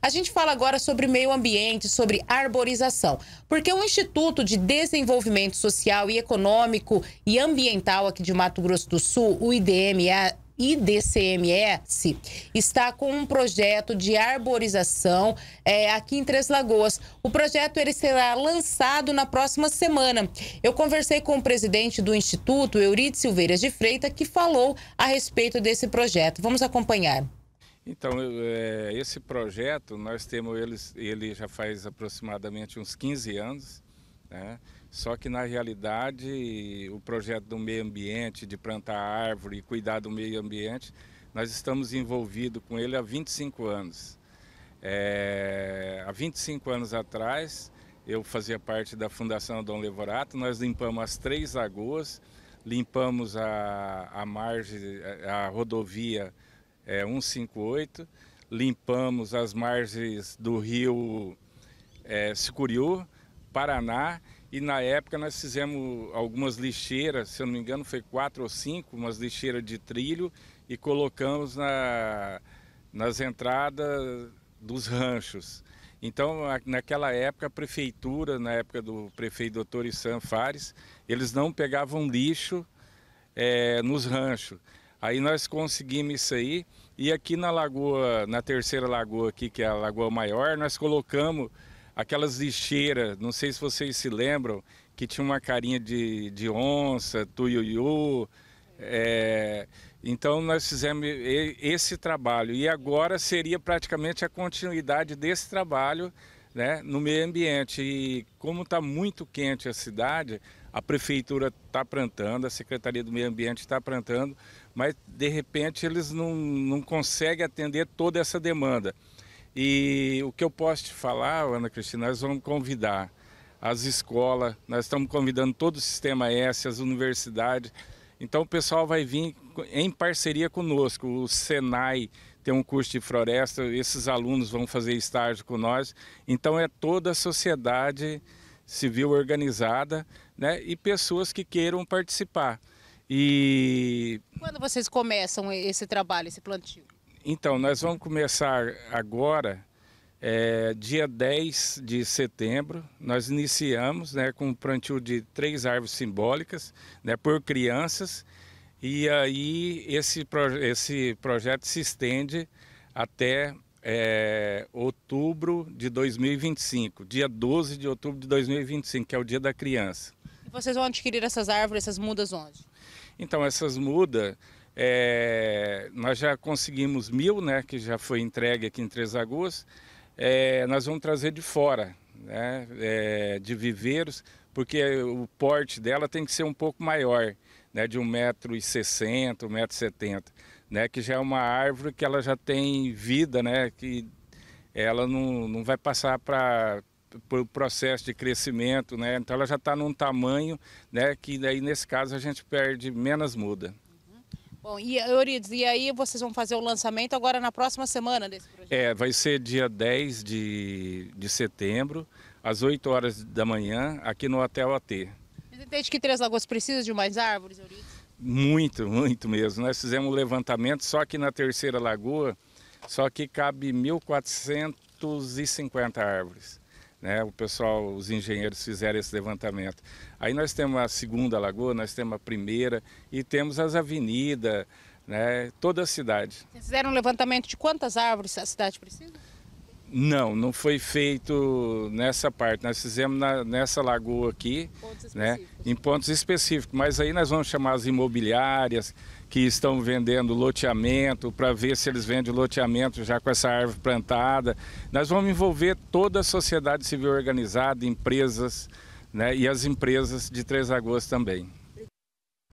a gente fala agora sobre meio ambiente, sobre arborização, porque o Instituto de Desenvolvimento Social e Econômico e Ambiental aqui de Mato Grosso do Sul, o IDMA, IDCMS está com um projeto de arborização é, aqui em Três Lagoas. O projeto ele será lançado na próxima semana. Eu conversei com o presidente do Instituto, Euridice Silveiras de Freitas, que falou a respeito desse projeto. Vamos acompanhar. Então, eh, esse projeto, nós temos ele, ele já faz aproximadamente uns 15 anos, né? só que na realidade o projeto do meio ambiente, de plantar árvore e cuidar do meio ambiente, nós estamos envolvidos com ele há 25 anos. É, há 25 anos atrás, eu fazia parte da Fundação Dom Levorato, nós limpamos as três lagoas, limpamos a, a margem, a rodovia é, 158, limpamos as margens do rio é, Sicuriú, Paraná, e na época nós fizemos algumas lixeiras, se eu não me engano foi quatro ou cinco, umas lixeiras de trilho, e colocamos na, nas entradas dos ranchos. Então, naquela época, a prefeitura, na época do prefeito doutor Issan Fares, eles não pegavam lixo é, nos ranchos. Aí nós conseguimos isso aí. E aqui na lagoa, na terceira lagoa aqui, que é a Lagoa Maior, nós colocamos aquelas lixeiras, não sei se vocês se lembram, que tinha uma carinha de, de onça, tuiuiu. É, então nós fizemos esse trabalho e agora seria praticamente a continuidade desse trabalho né, no meio ambiente. E como está muito quente a cidade, a prefeitura está plantando, a Secretaria do Meio Ambiente está plantando, mas de repente eles não, não conseguem atender toda essa demanda. E o que eu posso te falar, Ana Cristina, nós vamos convidar as escolas, nós estamos convidando todo o Sistema S, as universidades. Então o pessoal vai vir em parceria conosco. O Senai tem um curso de floresta, esses alunos vão fazer estágio com nós. Então é toda a sociedade civil organizada né, e pessoas que queiram participar. E quando vocês começam esse trabalho, esse plantio? Então, nós vamos começar agora, é, dia 10 de setembro, nós iniciamos né, com um plantio de três árvores simbólicas né, por crianças. E aí esse, pro, esse projeto se estende até é, outubro de 2025, dia 12 de outubro de 2025, que é o dia da criança. E vocês vão adquirir essas árvores, essas mudas onde? Então, essas mudas, é, nós já conseguimos mil, né, que já foi entregue aqui em Três Lagoas, é, nós vamos trazer de fora, né, é, de viveiros, porque o porte dela tem que ser um pouco maior, né, de 1,60m, 1,70m né? Que já é uma árvore que ela já tem vida, né? Que ela não, não vai passar para o processo de crescimento, né? Então ela já está num tamanho, né? Que daí nesse caso a gente perde menos muda. Uhum. Bom, e Eurides, e aí vocês vão fazer o lançamento agora na próxima semana desse projeto? É, vai ser dia 10 de, de setembro, às 8 horas da manhã, aqui no Hotel AT. Você entende que Três Lagoas precisa de mais árvores, Eurides? Muito, muito mesmo. Nós fizemos um levantamento só que na terceira lagoa, só que cabe 1.450 árvores. Né? O pessoal, os engenheiros fizeram esse levantamento. Aí nós temos a segunda lagoa, nós temos a primeira e temos as avenidas, né? toda a cidade. Vocês fizeram um levantamento de quantas árvores a cidade precisa? Não, não foi feito nessa parte. Nós fizemos na, nessa lagoa aqui, né, em pontos específicos. Mas aí nós vamos chamar as imobiliárias que estão vendendo loteamento para ver se eles vendem loteamento já com essa árvore plantada. Nós vamos envolver toda a sociedade civil organizada, empresas, né, e as empresas de Três Lagoas também.